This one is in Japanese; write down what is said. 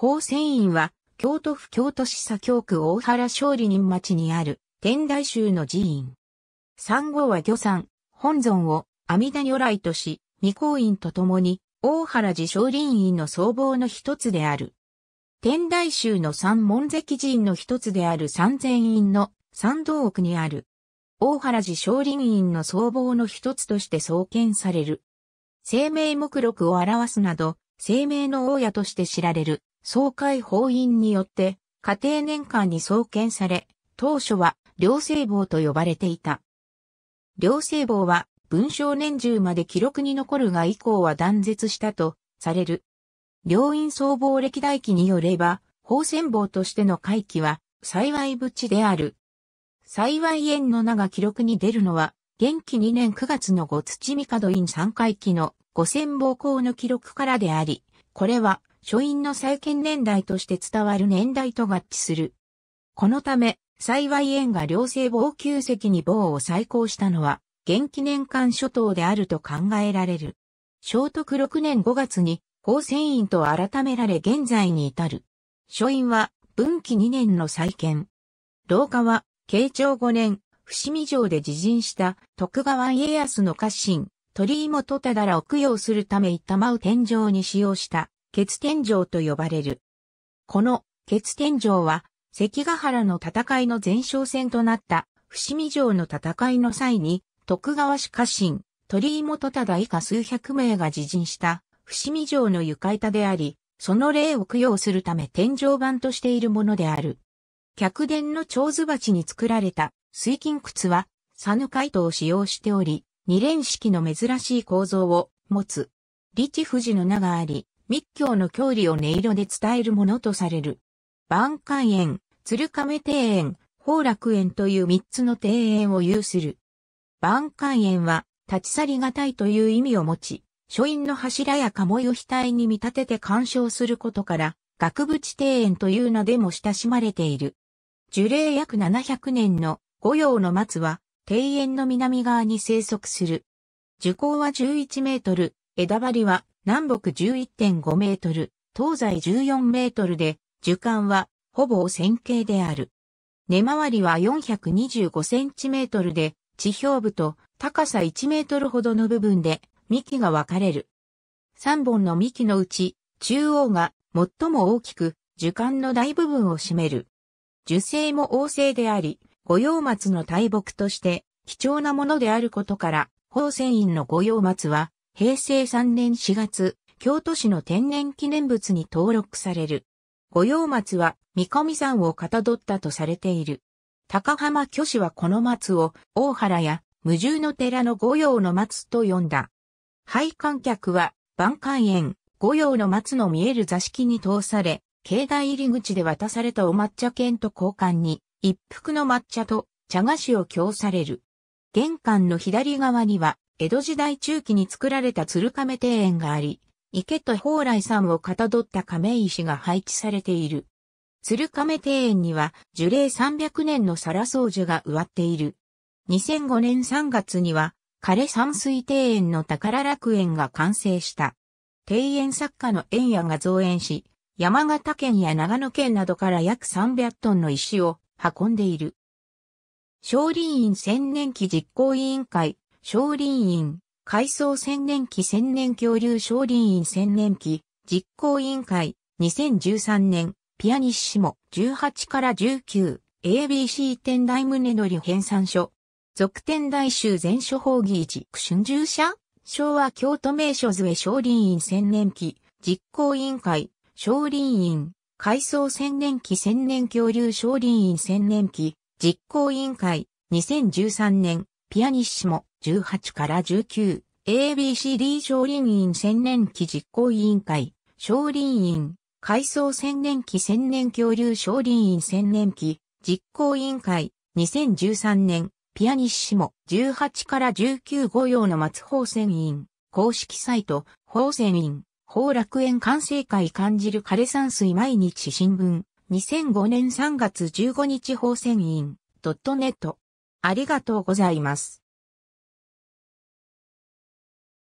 法仙院は、京都府京都市左京区大原勝利人町にある、天台宗の寺院。三号は御三、本尊を阿弥陀如来とし、未公院とともに、大原寺勝林院の僧帽の一つである。天台宗の三門跡寺院の一つである三千院の三道奥にある。大原寺勝林院の僧帽の一つとして創建される。生命目録を表すなど、生命の大家として知られる。総会法院によって、家庭年間に創建され、当初は両生坊と呼ばれていた。両生坊は文章年中まで記録に残るが以降は断絶したとされる。両院総合歴代記によれば、法戦坊としての会期は幸いちである。幸い縁の名が記録に出るのは、元気2年9月の五土帝院三回期の五千坊公の記録からであり、これは書院の再建年代として伝わる年代と合致する。このため、幸い縁が両性防宮石に棒を再興したのは、元気年間諸島であると考えられる。聖徳6年5月に、高専院と改められ現在に至る。書院は、文紀2年の再建。廊下は、慶長5年、伏見城で自陣した徳川家康の家臣、鳥居元忠らを供養するため一玉を天井に使用した欠天井と呼ばれる。この欠天井は関ヶ原の戦いの前哨戦となった伏見城の戦いの際に徳川氏家臣、鳥居元忠以下数百名が自陣した伏見城の床板であり、その霊を供養するため天井板としているものである。客殿の蝶図鉢に作られた水金靴は、ヌカ海トを使用しており、二連式の珍しい構造を持つ。立地富士の名があり、密教の教理を音色で伝えるものとされる。万寛園、鶴亀庭園、宝楽園という三つの庭園を有する。万寛園は、立ち去りがたいという意味を持ち、書院の柱や鴨居を額に見立てて鑑賞することから、額縁庭園という名でも親しまれている。樹齢約700年の五葉の松は、庭園の南側に生息する。樹高は11メートル、枝張りは南北11.5メートル、東西14メートルで、樹幹はほぼ線形である。根回りは425センチメートルで、地表部と高さ1メートルほどの部分で幹が分かれる。3本の幹のうち、中央が最も大きく、樹幹の大部分を占める。樹勢も旺盛であり、五葉松の大木として貴重なものであることから、宝泉院の五葉松は平成3年4月、京都市の天然記念物に登録される。五葉松は三上山をかたどったとされている。高浜巨子はこの松を大原や無重の寺の五葉の松と呼んだ。配観客は万観園五葉の松の見える座敷に通され、境内入り口で渡されたお抹茶券と交換に一服の抹茶と茶菓子を供される。玄関の左側には江戸時代中期に作られた鶴亀庭園があり、池と蓬莱山をかたどった亀石が配置されている。鶴亀庭園には樹齢300年のサラソウ樹が植わっている。2005年3月には枯山水庭園の宝楽園が完成した。庭園作家の園屋が造園し、山形県や長野県などから約300トンの石を運んでいる。少林院千年期実行委員会少林院、改装千年期千年恐竜少林院千年期、実行委員会、2013年、ピアニッシモ、18から19、ABC 天台宗則編纂書、続天台州全書法議事、春秋社昭和京都名所図へ少林院千年期、実行委員会、少林院、改装千年期千年恐竜少林院千年期、実行委員会、2013年、ピアニッシモ、18から19、ABCD 少林院千年期実行委員会、少林院、改装千年期千年恐竜少林院千年期、実行委員会、2013年、ピアニッシモ、18から19五用の松宝泉院、公式サイト、宝泉院、宝楽園完成会感じる枯山水毎日新聞、2005年3月15日宝泉院、ドットネット。ありがとうございます。